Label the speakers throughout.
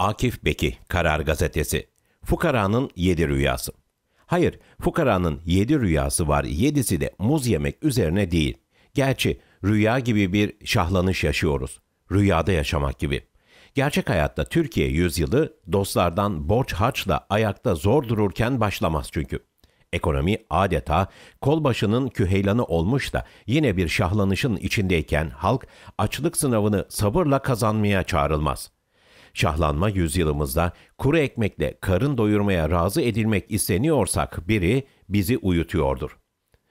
Speaker 1: Akif Beki, Karar Gazetesi. Fukaranın yedi rüyası. Hayır, fukaranın yedi rüyası var, yedisi de muz yemek üzerine değil. Gerçi rüya gibi bir şahlanış yaşıyoruz. Rüyada yaşamak gibi. Gerçek hayatta Türkiye yüzyılı dostlardan borç harçla ayakta zor dururken başlamaz çünkü. Ekonomi adeta kolbaşının küheylanı olmuş da yine bir şahlanışın içindeyken halk açlık sınavını sabırla kazanmaya çağrılmaz.'' Şahlanma yüzyılımızda kuru ekmekle karın doyurmaya razı edilmek isteniyorsak biri bizi uyutuyordur.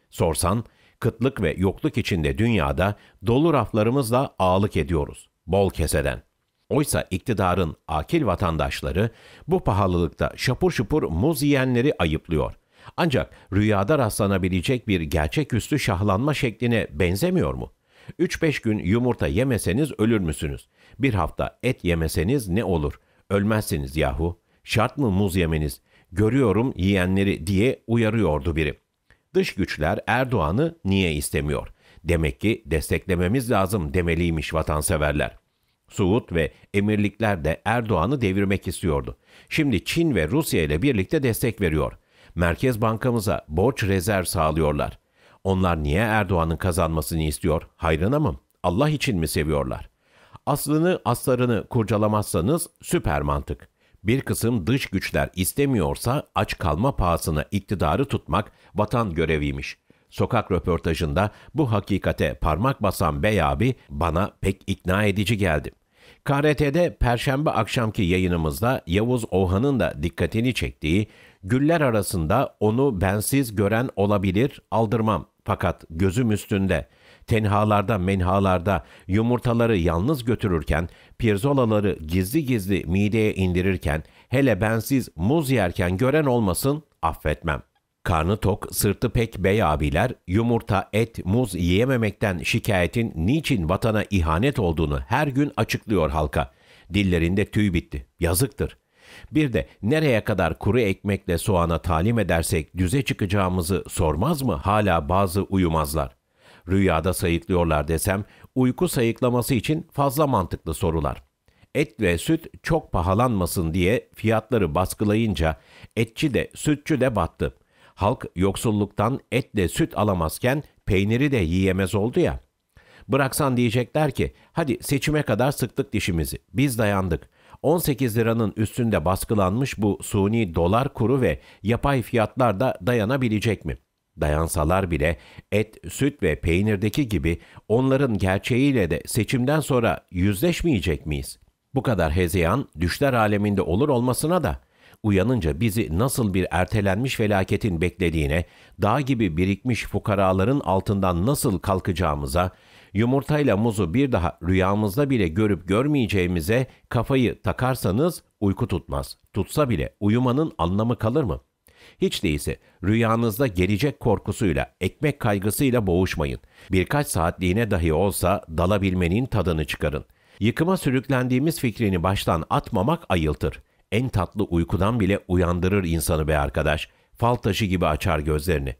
Speaker 1: Sorsan, kıtlık ve yokluk içinde dünyada dolu raflarımızla ağlık ediyoruz, bol keseden. Oysa iktidarın akil vatandaşları bu pahalılıkta şapur şupur muz yiyenleri ayıplıyor. Ancak rüyada rastlanabilecek bir gerçeküstü şahlanma şekline benzemiyor mu?'' 3-5 gün yumurta yemeseniz ölür müsünüz? Bir hafta et yemeseniz ne olur? Ölmezsiniz yahu. Şart mı muz yemeniz? Görüyorum yiyenleri diye uyarıyordu biri. Dış güçler Erdoğan'ı niye istemiyor? Demek ki desteklememiz lazım demeliymiş vatanseverler. Suud ve emirlikler de Erdoğan'ı devirmek istiyordu. Şimdi Çin ve Rusya ile birlikte destek veriyor. Merkez Bankamıza borç rezerv sağlıyorlar. Onlar niye Erdoğan'ın kazanmasını istiyor? Hayrına mı? Allah için mi seviyorlar? Aslını, aslarını kurcalamazsanız süper mantık. Bir kısım dış güçler istemiyorsa aç kalma pahasına iktidarı tutmak vatan göreviymiş. Sokak röportajında bu hakikate parmak basan Bey abi bana pek ikna edici geldi. KRT'de perşembe akşamki yayınımızda Yavuz Ohan'ın da dikkatini çektiği güller arasında onu bensiz gören olabilir aldırmam fakat gözüm üstünde, tenhalarda menhalarda yumurtaları yalnız götürürken, pirzolaları gizli gizli mideye indirirken, hele bensiz muz yerken gören olmasın affetmem. Karnı tok, sırtı pek bey abiler, yumurta, et, muz yiyememekten şikayetin niçin vatana ihanet olduğunu her gün açıklıyor halka. Dillerinde tüy bitti. Yazıktır.'' Bir de nereye kadar kuru ekmekle soğana talim edersek düze çıkacağımızı sormaz mı hala bazı uyumazlar? Rüyada sayıklıyorlar desem uyku sayıklaması için fazla mantıklı sorular. Et ve süt çok pahalanmasın diye fiyatları baskılayınca etçi de sütçü de battı. Halk yoksulluktan etle süt alamazken peyniri de yiyemez oldu ya. Bıraksan diyecekler ki hadi seçime kadar sıktık dişimizi biz dayandık 18 liranın üstünde baskılanmış bu suni dolar kuru ve yapay fiyatlar da dayanabilecek mi? Dayansalar bile et, süt ve peynirdeki gibi onların gerçeğiyle de seçimden sonra yüzleşmeyecek miyiz? Bu kadar hezeyan düşler aleminde olur olmasına da uyanınca bizi nasıl bir ertelenmiş felaketin beklediğine, dağ gibi birikmiş fukaraların altından nasıl kalkacağımıza, yumurtayla muzu bir daha rüyamızda bile görüp görmeyeceğimize kafayı takarsanız uyku tutmaz. Tutsa bile uyumanın anlamı kalır mı? Hiç değilse rüyanızda gelecek korkusuyla, ekmek kaygısıyla boğuşmayın. Birkaç saatliğine dahi olsa dalabilmenin tadını çıkarın. Yıkıma sürüklendiğimiz fikrini baştan atmamak ayıltır en tatlı uykudan bile uyandırır insanı be arkadaş. Fal taşı gibi açar gözlerini.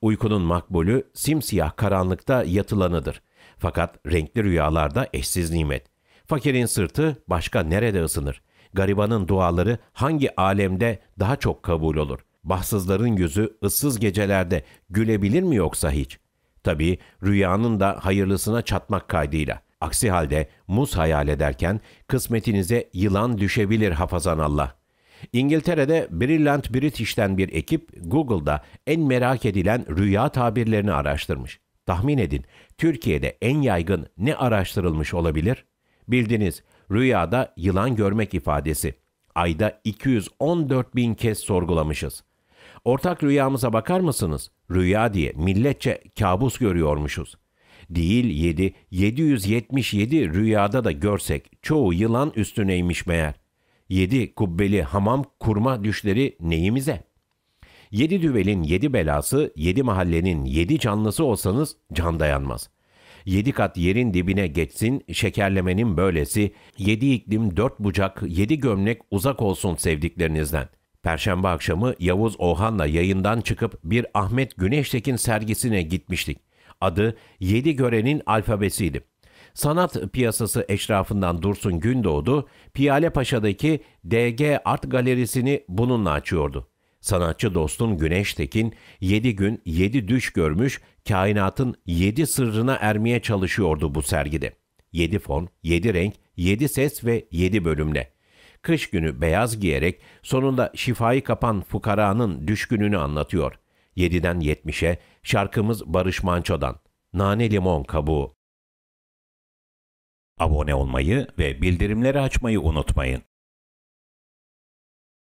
Speaker 1: Uykunun makbulü simsiyah karanlıkta yatılanıdır. Fakat renkli rüyalarda eşsiz nimet. Fakirin sırtı başka nerede ısınır? Garibanın duaları hangi alemde daha çok kabul olur? Bahtsızların yüzü ıssız gecelerde gülebilir mi yoksa hiç? Tabii rüyanın da hayırlısına çatmak kaydıyla.'' Aksi halde muz hayal ederken kısmetinize yılan düşebilir hafazan Allah. İngiltere'de Brilliant British'ten bir ekip Google'da en merak edilen rüya tabirlerini araştırmış. Tahmin edin, Türkiye'de en yaygın ne araştırılmış olabilir? Bildiniz, rüyada yılan görmek ifadesi. Ayda 214 bin kez sorgulamışız. Ortak rüyamıza bakar mısınız? Rüya diye milletçe kabus görüyormuşuz değil yedi, 777 rüyada da görsek çoğu yılan üstüneymiş meğer. Yedi kubbeli hamam kurma düşleri neyimize? Yedi düvelin yedi belası, yedi mahallenin yedi canlısı olsanız can dayanmaz. Yedi kat yerin dibine geçsin, şekerlemenin böylesi, yedi iklim dört bucak, yedi gömlek uzak olsun sevdiklerinizden.'' Perşembe akşamı Yavuz Ohan'la yayından çıkıp bir Ahmet Güneştekin sergisine gitmiştik adı Yedi Gören'in alfabesiydi. Sanat piyasası eşrafından Dursun Gündoğdu, Piyale Paşa'daki DG Art Galerisi'ni bununla açıyordu. Sanatçı dostun Güneş Tekin, yedi gün yedi düş görmüş, kainatın yedi sırrına ermeye çalışıyordu bu sergide. Yedi fon, yedi renk, yedi ses ve yedi bölümle. Kış günü beyaz giyerek sonunda şifayı kapan fukaranın düşkününü anlatıyor.'' 7'den 70'e şarkımız Barış Manço'dan Nane Limon Kabuğu. Abone olmayı ve bildirimleri açmayı unutmayın.